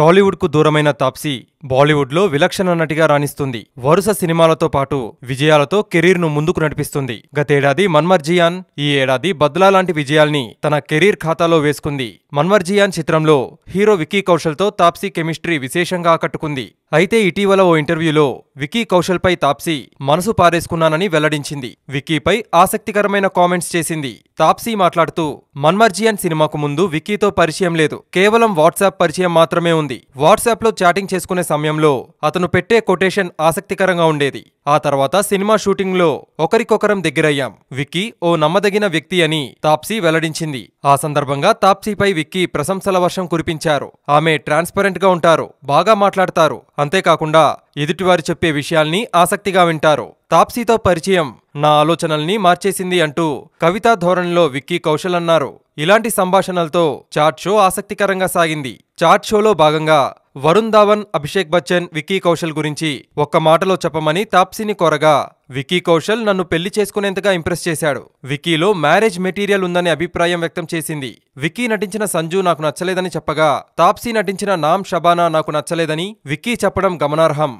టాలీవుడ్కు దూరమైన తాప్సీ బాలీవుడ్లో విలక్షణ నటిగా రాణిస్తుంది వరుస సినిమాలతో పాటు విజయాలతో కెరీర్ను ముందుకు నడిపిస్తుంది గతేడాది మన్మర్జియాన్ ఈ ఏడాది బద్లా లాంటి విజయాల్ని తన కెరీర్ ఖాతాలో వేసుకుంది మన్మర్జియాన్ చిత్రంలో హీరో విక్కీ కౌశల్తో తాప్సీ కెమిస్ట్రీ విశేషంగా ఆకట్టుకుంది అయితే ఇటీవల ఓ ఇంటర్వ్యూలో విక్కీ కౌశల్పై తాప్సీ మనసు పారేసుకున్నానని వెల్లడించింది విక్కీపై ఆసక్తికరమైన కామెంట్స్ చేసింది తాప్సీ మాట్లాడుతూ మన్మర్జియన్ సినిమాకు ముందు విక్కీతో పరిచయం లేదు కేవలం వాట్సాప్ పరిచయం మాత్రమే ఉంది వాట్సాప్లో చాటింగ్ చేసుకునే సమయంలో అతను పెట్టే కొటేషన్ ఆసక్తికరంగా ఉండేది ఆ తర్వాత సినిమా షూటింగ్లో ఒకరికొకరం దగ్గరయ్యాం విక్కీ ఓ నమ్మదగిన వ్యక్తి అని తాప్సీ వెల్లడించింది ఆ సందర్భంగా తాప్సీపై విక్కీ ప్రశంసల వర్షం కురిపించారు ఆమె ట్రాన్స్పరెంట్గా ఉంటారు బాగా మాట్లాడతారు అంతేకాకుండా ఎదుటివారు చెప్పే విషయాల్ని ఆసక్తిగా వింటారు తాప్సీతో పరిచయం నా ఆలోచనల్ని మార్చేసింది అంటూ కవితా ధోరణిలో విక్కీ కౌశల్ అన్నారు ఇలాంటి సంభాషణలతో చాట్ షో ఆసక్తికరంగా సాగింది చాట్ షోలో భాగంగా వరుణ్ ధావన్ అభిషేక్ బచ్చన్ విక్కీ కౌశల్ గురించి ఒక్క మాటలో చెప్పమని తాప్సీని కోరగా విక్కీ కౌశల్ నన్ను పెళ్లి చేసుకునేంతగా ఇంప్రెస్ చేశాడు విక్కీలో మ్యారేజ్ మెటీరియల్ ఉందనే అభిప్రాయం వ్యక్తం చేసింది విక్కీ నటించిన సంజు నాకు నచ్చలేదని చెప్పగా తాప్సీ నటించిన నామ్ షబానా నాకు నచ్చలేదని విక్కీ చెప్పడం గమనార్హం